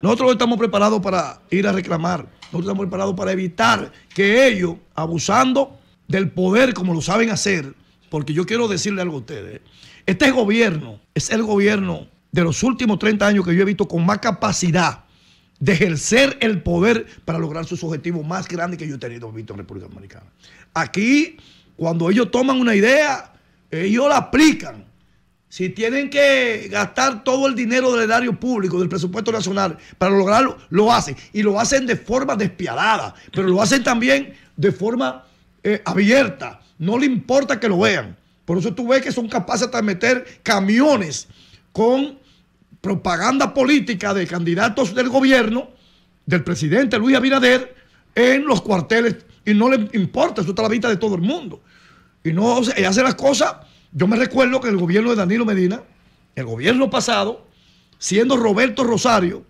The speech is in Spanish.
Nosotros estamos preparados para ir a reclamar, nosotros estamos preparados para evitar que ellos, abusando del poder como lo saben hacer, porque yo quiero decirle algo a ustedes, este gobierno es el gobierno de los últimos 30 años que yo he visto con más capacidad de ejercer el poder para lograr sus objetivos más grandes que yo he tenido visto en República Dominicana. Aquí, cuando ellos toman una idea, ellos la aplican si tienen que gastar todo el dinero del erario público, del presupuesto nacional, para lograrlo, lo hacen. Y lo hacen de forma despiadada, pero lo hacen también de forma eh, abierta. No le importa que lo vean. Por eso tú ves que son capaces de meter camiones con propaganda política de candidatos del gobierno, del presidente Luis Abinader, en los cuarteles. Y no le importa, eso está a la vista de todo el mundo. Y no ella hace las cosas yo me recuerdo que el gobierno de Danilo Medina, el gobierno pasado, siendo Roberto Rosario